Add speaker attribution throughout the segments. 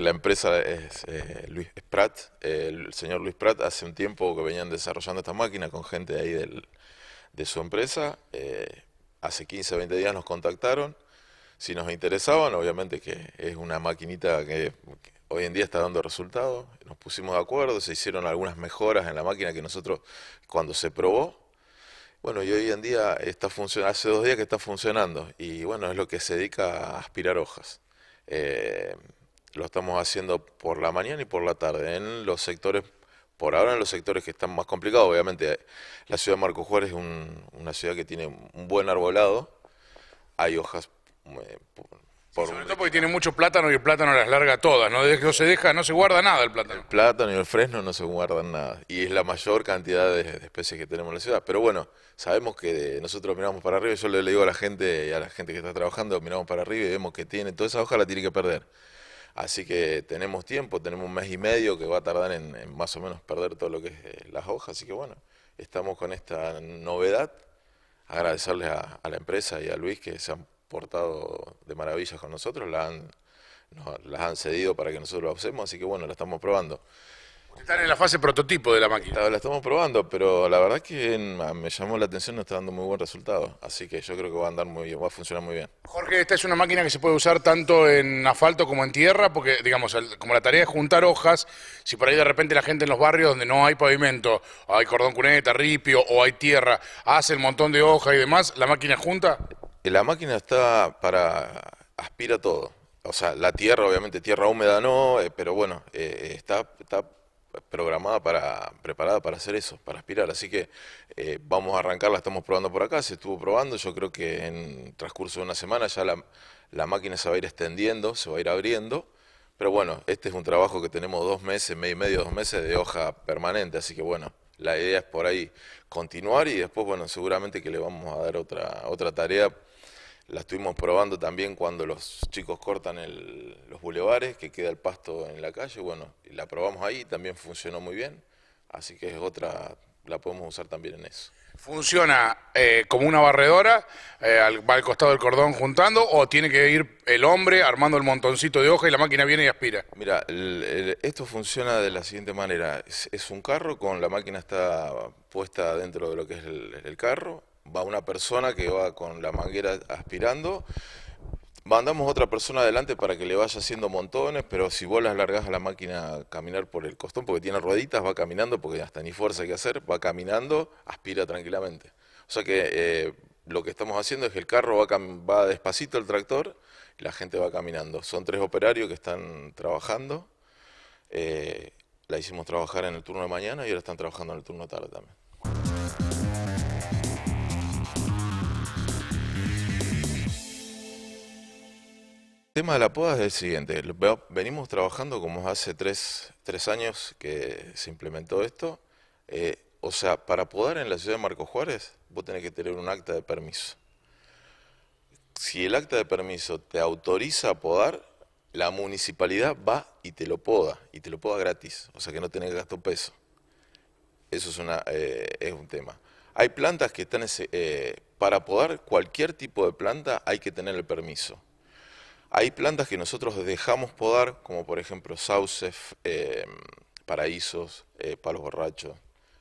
Speaker 1: La empresa es eh, Luis Prat, el señor Luis Pratt hace un tiempo que venían desarrollando esta máquina con gente de ahí de su empresa. Eh, hace 15, 20 días nos contactaron, si nos interesaban, obviamente que es una maquinita que, hoy en día está dando resultados. Nos pusimos de acuerdo, se hicieron algunas mejoras en la máquina que nosotros cuando se probó. Bueno, y hoy en día está funcionando, hace dos días que está funcionando y bueno, es lo que se dedica a aspirar hojas. Eh, lo estamos haciendo por la mañana y por la tarde. En los sectores, por ahora en los sectores que están más complicados, obviamente la ciudad de Marco Juárez es una ciudad que tiene un buen arbolado. Hay hojas eh, por, Sobre
Speaker 2: porque tiene mucho plátano y el plátano las larga todas, ¿no? se deja, no se guarda nada el plátano.
Speaker 1: El plátano y el fresno no se guardan nada. Y es la mayor cantidad de, especies que tenemos en la ciudad. Pero bueno, sabemos que nosotros miramos para arriba, yo le, digo a la gente, a la gente que está trabajando, miramos para arriba y vemos que tiene, toda esa hoja la tiene que perder. Así que tenemos tiempo, tenemos un mes y medio que va a tardar en, más o menos perder todo lo que es eh, las hojas. Así que bueno, estamos con esta novedad. Agradecerles a, la empresa y a Luis que se han portado de maravillas con nosotros, la han, las han cedido para que nosotros lo usemos, así que bueno, la estamos probando. Están en la fase prototipo de la máquina. La, estamos probando, pero la verdad que me llamó la atención, no está dando muy buen resultado. Así que yo creo que va a andar muy bien, va a funcionar muy bien.
Speaker 2: Jorge, esta es una máquina que se puede usar tanto en asfalto como en tierra, porque, digamos, como la tarea es juntar hojas, si por ahí de repente la gente en los barrios donde no hay pavimento, o hay
Speaker 1: cordón cuneta, ripio o hay tierra,
Speaker 2: hace el montón de hojas y demás, ¿la máquina junta?
Speaker 1: Eh, la máquina está para. aspira todo. O sea, la tierra, obviamente, tierra húmeda no, eh, pero bueno, eh, está programada para, preparada para hacer eso, para aspirar. Así que eh, vamos a arrancarla, estamos probando por acá, se estuvo probando, yo creo que en transcurso de una semana ya la, la máquina se va a ir extendiendo, se va a ir abriendo, pero bueno, este es un trabajo que tenemos dos meses, medio y medio, dos meses de hoja permanente, así que bueno, la idea es por ahí continuar y después, bueno, seguramente que le vamos a dar otra, otra tarea la estuvimos probando también cuando los chicos cortan los bulevares, que queda el pasto en la calle. Bueno, la probamos ahí, también funcionó muy bien. Así que es otra, la podemos usar también en eso.
Speaker 2: ¿Funciona
Speaker 1: eh, como una barredora, eh, va al
Speaker 2: costado del cordón juntando, o tiene que ir el hombre armando el montoncito de hoja y la máquina viene y aspira?
Speaker 1: Mira, esto funciona de la siguiente manera. Es, un carro con la máquina está puesta dentro de lo que es el carro, va una persona que va con la manguera aspirando, mandamos otra persona adelante para que le vaya haciendo montones, pero si vos las largás a la máquina a caminar por el costón, porque tiene rueditas, va caminando, porque hasta ni fuerza hay que hacer, va caminando, aspira tranquilamente. O sea que eh, lo que estamos haciendo es que el carro va, va despacito el tractor, y la gente va caminando. Son tres operarios que están trabajando. Eh, la hicimos trabajar en el turno de mañana y ahora están trabajando en el turno de tarde también. El tema de la poda es el siguiente. Venimos trabajando como hace tres, años que se implementó esto. Eh, o sea, para podar en la ciudad de Marco Juárez, vos tenés que tener un acta de permiso. Si el acta de permiso te autoriza a podar, la municipalidad va y te lo poda, y te lo poda gratis, o sea que no tenés gasto peso. Eso es, una, eh, es un tema. Hay plantas que están, eh, para podar cualquier tipo de planta hay que tener el permiso. Hay plantas que nosotros dejamos podar, como por ejemplo sauces, eh, paraísos, eh, palos borrachos.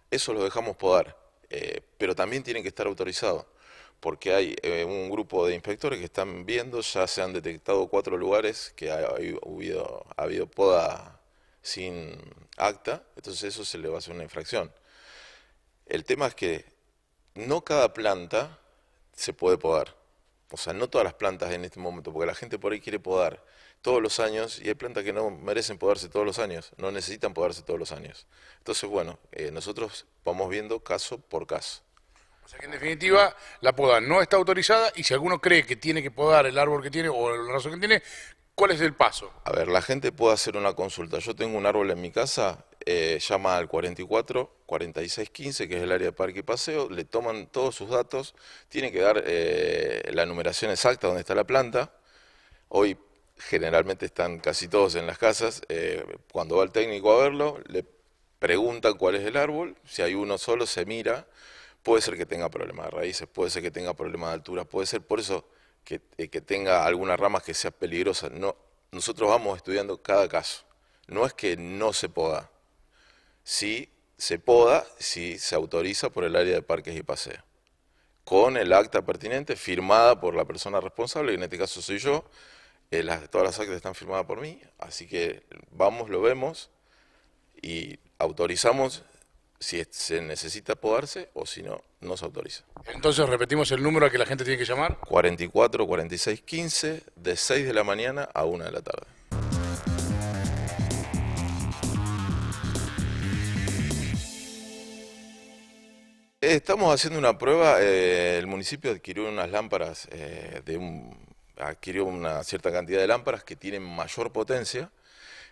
Speaker 1: Eso lo dejamos podar, eh, pero también tienen que estar autorizados, porque hay un grupo de inspectores que están viendo, ya se han detectado cuatro lugares que ha, ha habido poda sin acta, entonces eso se le va a hacer una infracción. El tema es que no cada planta se puede podar. O sea, no todas las plantas en este momento, porque la gente por ahí quiere podar todos los años y hay plantas que no merecen podarse todos los años, no necesitan podarse todos los años. Entonces, bueno, eh, nosotros vamos viendo caso por caso.
Speaker 2: O sea que en definitiva la poda no está autorizada y si alguno cree que tiene que podar el árbol que tiene o la razón que tiene, ¿cuál es el paso?
Speaker 1: A ver, la gente puede hacer una consulta. Yo tengo un árbol en mi casa eh, llama al 44 46 que es el área de parque y paseo, le toman todos sus datos, tiene que dar eh, la numeración exacta donde está la planta. Hoy generalmente están casi todos en las casas. Eh, cuando va el técnico a verlo, le pregunta cuál es el árbol, si hay uno solo, se mira. Puede ser que tenga problemas de raíces, puede ser que tenga problemas de altura, puede ser por eso que, tenga algunas ramas que sean peligrosas. No, nosotros vamos estudiando cada caso. No es que no se poda, si se poda, si se autoriza por el área de parques y paseos, con el acta pertinente firmada por la persona responsable, y en este caso soy yo, eh, todas las actas están firmadas por mí, así que vamos, lo vemos y autorizamos si se necesita podarse o si no, no se autoriza. Entonces repetimos el número a que la gente tiene que llamar. 44 46 15 de 6 de la mañana a 1 de la tarde. Estamos haciendo una prueba. Eh, el municipio adquirió unas lámparas, eh, de un, adquirió una cierta cantidad de lámparas que tienen mayor potencia.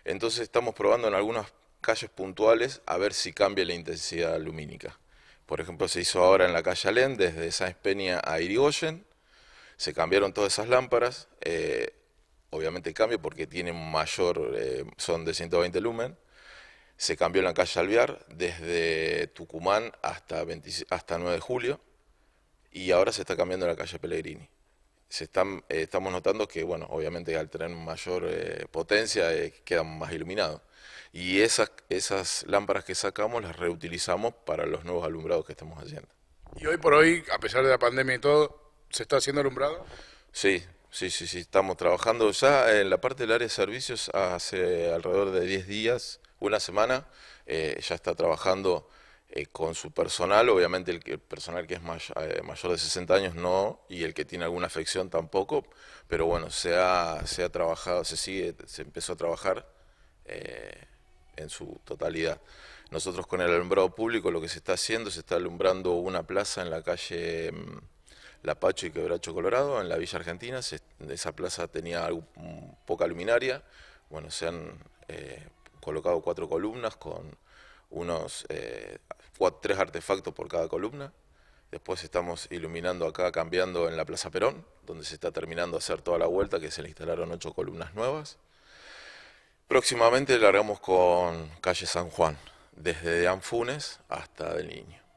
Speaker 1: Entonces estamos probando en algunas calles puntuales a ver si cambia la intensidad lumínica. Por ejemplo, se hizo ahora en la calle Alén, desde San Peña a Irigoyen. Se cambiaron todas esas lámparas. Eh, obviamente cambia porque tienen mayor, son de 120 lumen. Se cambió la calle Alvear desde Tucumán hasta, 9 de julio y ahora se está cambiando la calle Pellegrini. Se están, eh, estamos notando que, bueno, obviamente al tener mayor eh, potencia eh, queda quedan más iluminado. Y esas, esas lámparas que sacamos las reutilizamos para los nuevos alumbrados que estamos haciendo.
Speaker 2: ¿Y hoy por hoy, a pesar de la pandemia y todo, se está haciendo alumbrado?
Speaker 1: Sí, sí, sí, sí. Estamos trabajando ya en la parte del área de servicios hace alrededor de 10 días una semana, eh, ya está trabajando eh, con su personal, obviamente el, personal que es eh, mayor de 60 años no, y el que tiene alguna afección tampoco, pero bueno, se ha, se ha trabajado, se sigue, se empezó a trabajar en su totalidad. Nosotros con el alumbrado público lo que se está haciendo, se está alumbrando una plaza en la calle... Mm, la y Quebracho Colorado, en la Villa Argentina. esa plaza tenía mm, poca luminaria. Bueno, se han colocado cuatro columnas con unos eh, tres artefactos por cada columna. Después estamos iluminando acá, cambiando en la Plaza Perón, donde se está terminando de hacer toda la vuelta, que se le instalaron ocho columnas nuevas. Próximamente largamos con calle San Juan, desde Anfunes hasta Del Niño.